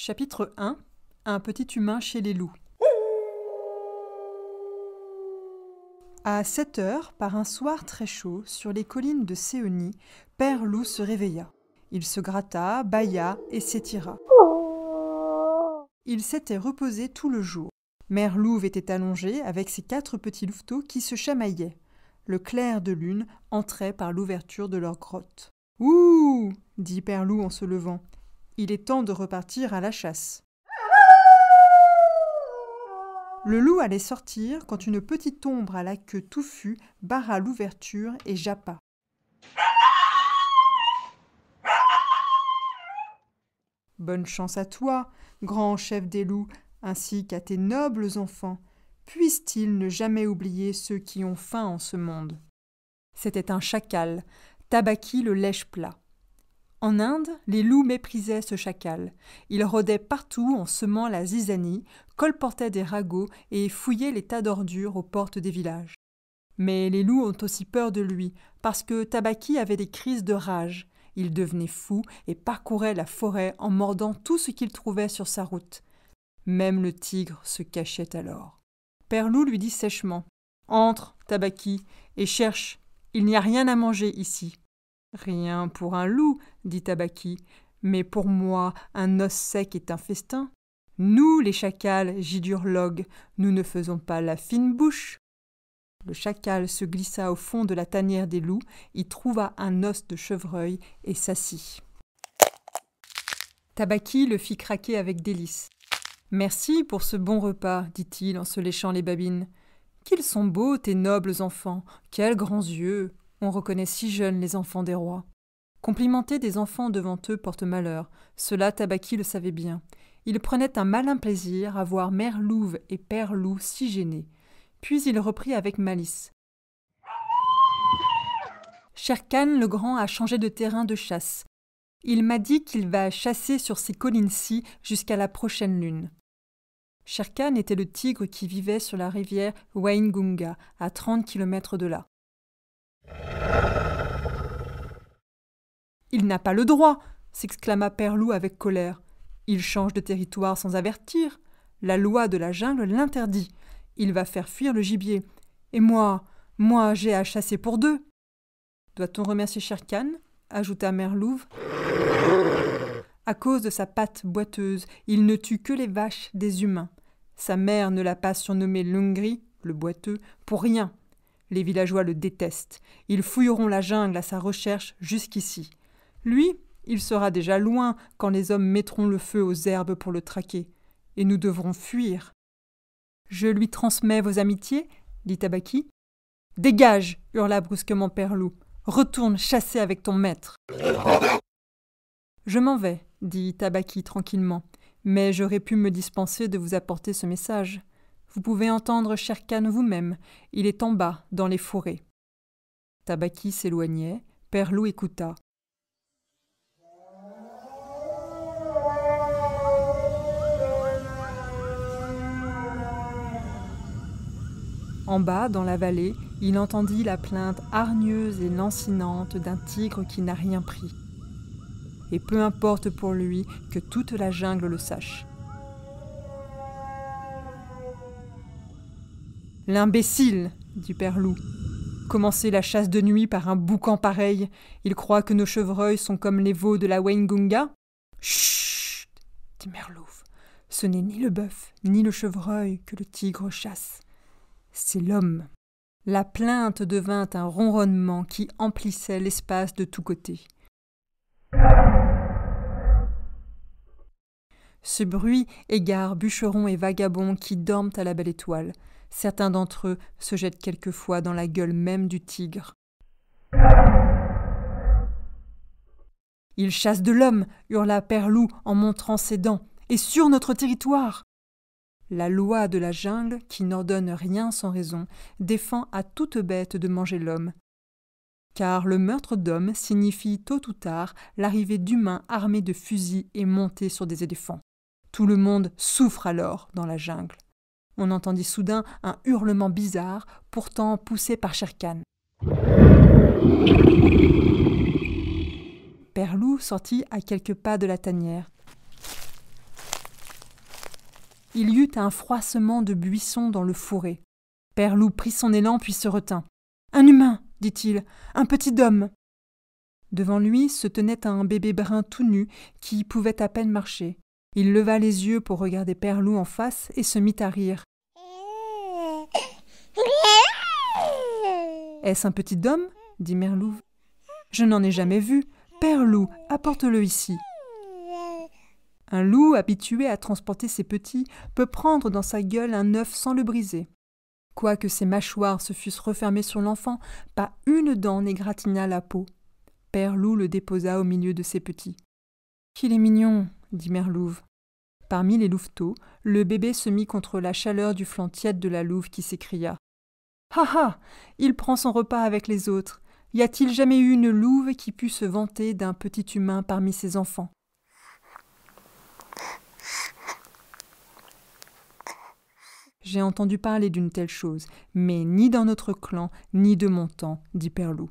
Chapitre 1 Un petit humain chez les loups. À sept heures, par un soir très chaud, sur les collines de Séonie, Père Loup se réveilla. Il se gratta, bâilla et s'étira. Il s'était reposé tout le jour. Mère Louve était allongée avec ses quatre petits louveteaux qui se chamaillaient. Le clair de lune entrait par l'ouverture de leur grotte. Ouh dit Père Loup en se levant. Il est temps de repartir à la chasse. Le loup allait sortir quand une petite ombre à la queue touffue barra l'ouverture et jappa. Bonne chance à toi, grand chef des loups, ainsi qu'à tes nobles enfants. Puissent-ils ne jamais oublier ceux qui ont faim en ce monde C'était un chacal, Tabaki le lèche-plat. En Inde, les loups méprisaient ce chacal. Il rôdait partout en semant la zizanie, colportait des ragots et fouillait les tas d'ordures aux portes des villages. Mais les loups ont aussi peur de lui, parce que Tabaki avait des crises de rage. Il devenait fou et parcourait la forêt en mordant tout ce qu'il trouvait sur sa route. Même le tigre se cachait alors. Père Loup lui dit sèchement Entre, Tabaki, et cherche. Il n'y a rien à manger ici. Rien pour un loup, dit Tabaki, mais pour moi un os sec est un festin. Nous, les chacals, gidurlogues, nous ne faisons pas la fine bouche. Le chacal se glissa au fond de la tanière des loups, y trouva un os de chevreuil et s'assit. Tabaki le fit craquer avec délice. Merci pour ce bon repas, dit-il en se léchant les babines. Qu'ils sont beaux, tes nobles enfants, quels grands yeux on reconnaît si jeunes les enfants des rois. Complimenter des enfants devant eux porte malheur. Cela, Tabaki le savait bien. Il prenait un malin plaisir à voir mère Louve et père Loup si gênés. Puis il reprit avec malice. Khan le Grand a changé de terrain de chasse. Il m'a dit qu'il va chasser sur ces collines-ci jusqu'à la prochaine lune. Khan était le tigre qui vivait sur la rivière Waingunga, à 30 kilomètres de là. Il n'a pas le droit s'exclama Père Loup avec colère. Il change de territoire sans avertir. La loi de la jungle l'interdit. Il va faire fuir le gibier. Et moi, moi, j'ai à chasser pour deux. Doit-on remercier Sherkan ajouta Mère Louve. À cause de sa patte boiteuse, il ne tue que les vaches des humains. Sa mère ne l'a pas surnommé Lungri, le boiteux, pour rien. Les villageois le détestent. Ils fouilleront la jungle à sa recherche jusqu'ici. Lui, il sera déjà loin quand les hommes mettront le feu aux herbes pour le traquer. Et nous devrons fuir. Je lui transmets vos amitiés, dit Tabaki. Dégage, hurla brusquement Père Loup. Retourne chasser avec ton maître. Je m'en vais, dit Tabaki tranquillement, mais j'aurais pu me dispenser de vous apporter ce message. Vous pouvez entendre Sherkan vous-même, il est en bas, dans les forêts. Tabaki s'éloignait, Père Loup écouta. En bas, dans la vallée, il entendit la plainte hargneuse et lancinante d'un tigre qui n'a rien pris. Et peu importe pour lui que toute la jungle le sache. L'imbécile dit Père Loup. Commencer la chasse de nuit par un boucan pareil, il croit que nos chevreuils sont comme les veaux de la Waingunga Chut dit Merlouve. Ce n'est ni le bœuf, ni le chevreuil que le tigre chasse. C'est l'homme. La plainte devint un ronronnement qui emplissait l'espace de tous côtés. Ce bruit égare bûcherons et vagabonds qui dorment à la belle étoile. Certains d'entre eux se jettent quelquefois dans la gueule même du tigre. Il chasse de l'homme, hurla Père Loup en montrant ses dents, et sur notre territoire. La loi de la jungle, qui n'ordonne rien sans raison, défend à toute bête de manger l'homme. Car le meurtre d'homme signifie tôt ou tard l'arrivée d'humains armés de fusils et montés sur des éléphants. Tout le monde souffre alors dans la jungle. On entendit soudain un hurlement bizarre, pourtant poussé par Sherkan. Père Loup sortit à quelques pas de la tanière. Il y eut un froissement de buissons dans le fourré. Père Loup prit son élan puis se retint. Un humain, dit-il, un petit homme. Devant lui se tenait un bébé brun tout nu qui pouvait à peine marcher. Il leva les yeux pour regarder Père Loup en face et se mit à rire. Est-ce un petit homme dit Mère Je n'en ai jamais vu. Père Loup, apporte-le ici. Un loup habitué à transporter ses petits peut prendre dans sa gueule un œuf sans le briser. Quoique ses mâchoires se fussent refermées sur l'enfant, pas une dent n'égratigna la peau. Père Loup le déposa au milieu de ses petits. Qu'il est mignon, dit Merlouve. Parmi les louveteaux, le bébé se mit contre la chaleur du flanc tiède de la louve qui s'écria Ha ha Il prend son repas avec les autres. Y a-t-il jamais eu une louve qui pût se vanter d'un petit humain parmi ses enfants J'ai entendu parler d'une telle chose, mais ni dans notre clan, ni de mon temps, dit Perlou.